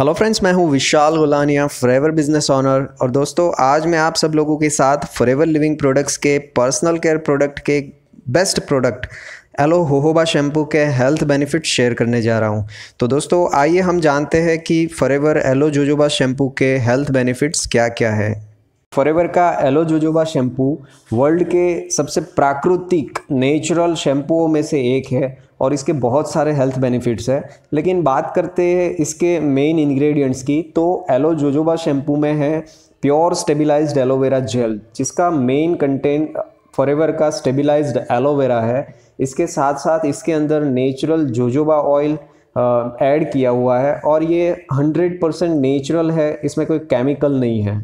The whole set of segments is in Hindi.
हेलो फ्रेंड्स मैं हूं विशाल गुलानिया फ्रेवर बिजनेस ऑनर और दोस्तों आज मैं आप सब लोगों के साथ फ्रेवर लिविंग प्रोडक्ट्स के पर्सनल केयर प्रोडक्ट के best product aloe jojoba shampoo के हेल्थ बेनिफिट शेयर करने जा रहा हूं तो दोस्तों आइए हम जानते हैं कि फ्रेवर एलो जोजोबा शैम्पू के हेल्थ बेनिफिट्स क्या क्या है फॉरेवर का एलो जोजोबा शैम्पू वर्ल्ड के सबसे प्राकृतिक नेचुरल शैम्पूओं में से एक है और इसके बहुत सारे हेल्थ बेनिफिट्स हैं लेकिन बात करते हैं इसके मेन इंग्रेडिएंट्स की तो एलो जोजोबा शैम्पू में है प्योर स्टेबिलाइज्ड एलोवेरा जेल जिसका मेन कंटेंट फॉरेवर का स्टेबिलाइज्ड एलोवेरा है इसके साथ साथ इसके अंदर नेचुरल जोजोबा ऑयल ऐड किया हुआ है और ये 100% नेचुरल है इसमें कोई केमिकल नहीं है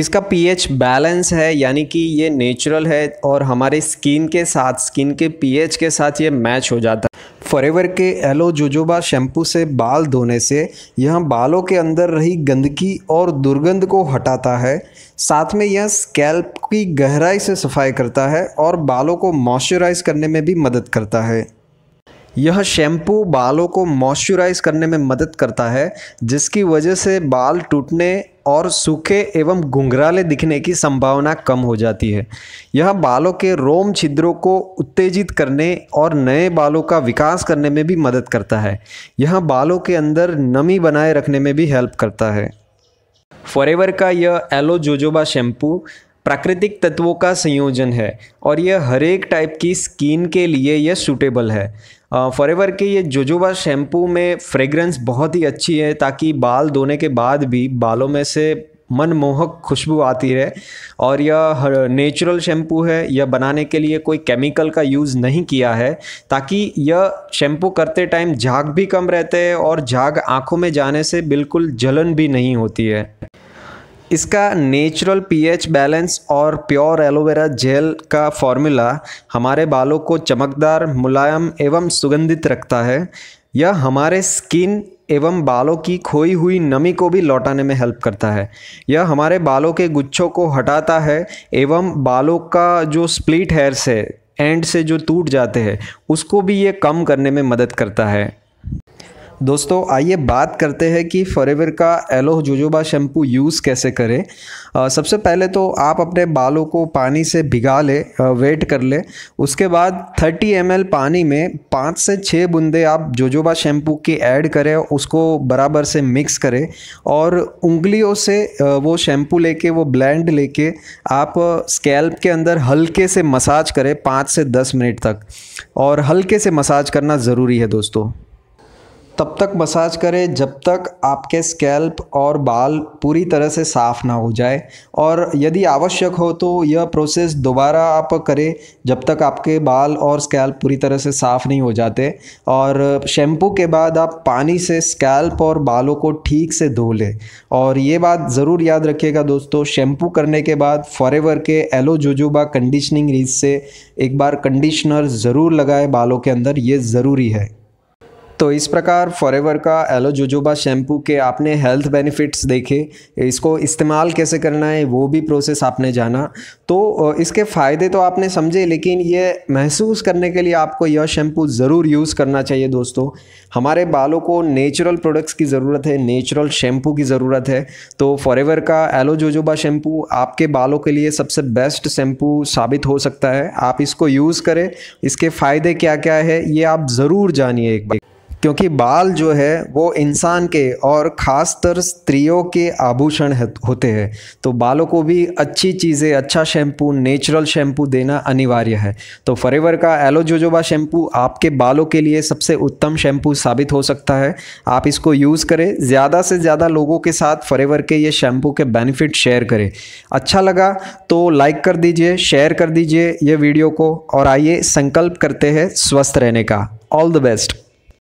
इसका पीएच बैलेंस है यानी कि ये नेचुरल है और हमारे स्किन के साथ स्किन के पीएच के साथ ये मैच हो जाता है फॉरेवर के एलो जोजोबा शैम्पू से बाल धोने से यह बालों के अंदर रही गंदगी और दुर्गंध को हटाता है साथ में यह स्कैल्प की गहराई से सफाई करता है और बालों को मॉइस्चराइज करने में भी मदद करता है यह शैम्पू बालों को मॉइस्चराइज करने में मदद करता है जिसकी वजह से बाल टूटने और सूखे एवं घुंघराले दिखने की संभावना कम हो जाती है यह बालों के रोम छिद्रों को उत्तेजित करने और नए बालों का विकास करने में भी मदद करता है यह बालों के अंदर नमी बनाए रखने में भी हेल्प करता है फॉरेवर का यह एलो जोजोबा शैम्पू प्राकृतिक तत्वों का संयोजन है और यह हर एक टाइप की स्किन के लिए यह सूटेबल है फॉर एवर के ये जोजोबा शैम्पू में फ्रेगरेंस बहुत ही अच्छी है ताकि बाल धोने के बाद भी बालों में से मनमोहक खुशबू आती रहे और यह नेचुरल शैम्पू है यह बनाने के लिए कोई केमिकल का यूज़ नहीं किया है ताकि यह शैम्पू करते टाइम झाग भी कम रहते हैं और झाग आँखों में जाने से बिल्कुल जलन भी नहीं होती है इसका नेचुरल पीएच बैलेंस और प्योर एलोवेरा जेल का फॉर्मूला हमारे बालों को चमकदार मुलायम एवं सुगंधित रखता है यह हमारे स्किन एवं बालों की खोई हुई नमी को भी लौटाने में हेल्प करता है यह हमारे बालों के गुच्छों को हटाता है एवं बालों का जो स्प्लिट हेयर्स है एंड से जो टूट जाते हैं उसको भी ये कम करने में मदद करता है दोस्तों आइए बात करते हैं कि फॉरेवर का एलो जोजोबा शैम्पू यूज़ कैसे करें सबसे पहले तो आप अपने बालों को पानी से भिगा ले वेट कर ले उसके बाद 30 एम पानी में पाँच से छः बूंदे आप जोजोबा शैम्पू की ऐड करें उसको बराबर से मिक्स करें और उंगलियों से वो शैम्पू लेके वो ब्लेंड लेके आप स्कैल्प के अंदर हल्के से मसाज करें पाँच से दस मिनट तक और हल्के से मसाज करना ज़रूरी है दोस्तों तब तक मसाज करें जब तक आपके स्कैल्प और बाल पूरी तरह से साफ़ ना हो जाए और यदि आवश्यक हो तो यह प्रोसेस दोबारा आप करें जब तक आपके बाल और स्कैल्प पूरी तरह से साफ़ नहीं हो जाते और शैम्पू के बाद आप पानी से स्कैल्प और बालों को ठीक से धो लें और ये बात ज़रूर याद रखिएगा दोस्तों शैम्पू करने के बाद फॉरेवर के एलो जोजोबा कंडीशनिंग रीज से एक बार कंडीशनर ज़रूर लगाए बालों के अंदर ये ज़रूरी है तो इस प्रकार फॉरेवर का एलो जोजोबा शैम्पू के आपने हेल्थ बेनिफिट्स देखे इसको इस्तेमाल कैसे करना है वो भी प्रोसेस आपने जाना तो इसके फ़ायदे तो आपने समझे लेकिन ये महसूस करने के लिए आपको यह शैम्पू ज़रूर यूज़ करना चाहिए दोस्तों हमारे बालों को नेचुरल प्रोडक्ट्स की ज़रूरत है नेचुरल शैम्पू की ज़रूरत है तो फॉरेवर का एलो जोजोबा शैम्पू आपके बालों के लिए सबसे बेस्ट शैम्पू साबित हो सकता है आप इसको यूज़ करें इसके फ़ायदे क्या क्या है ये आप ज़रूर जानिए एक बार क्योंकि बाल जो है वो इंसान के और ख़ास तर स्त्रियों के आभूषण होते हैं तो बालों को भी अच्छी चीज़ें अच्छा शैम्पू नेचुरल शैम्पू देना अनिवार्य है तो फरेवर का एलो जोजोबा शैम्पू आपके बालों के लिए सबसे उत्तम शैम्पू साबित हो सकता है आप इसको यूज़ करें ज़्यादा से ज़्यादा लोगों के साथ फरेवर के ये शैम्पू के बेनिफिट शेयर करें अच्छा लगा तो लाइक कर दीजिए शेयर कर दीजिए ये वीडियो को और आइए संकल्प करते हैं स्वस्थ रहने का ऑल द बेस्ट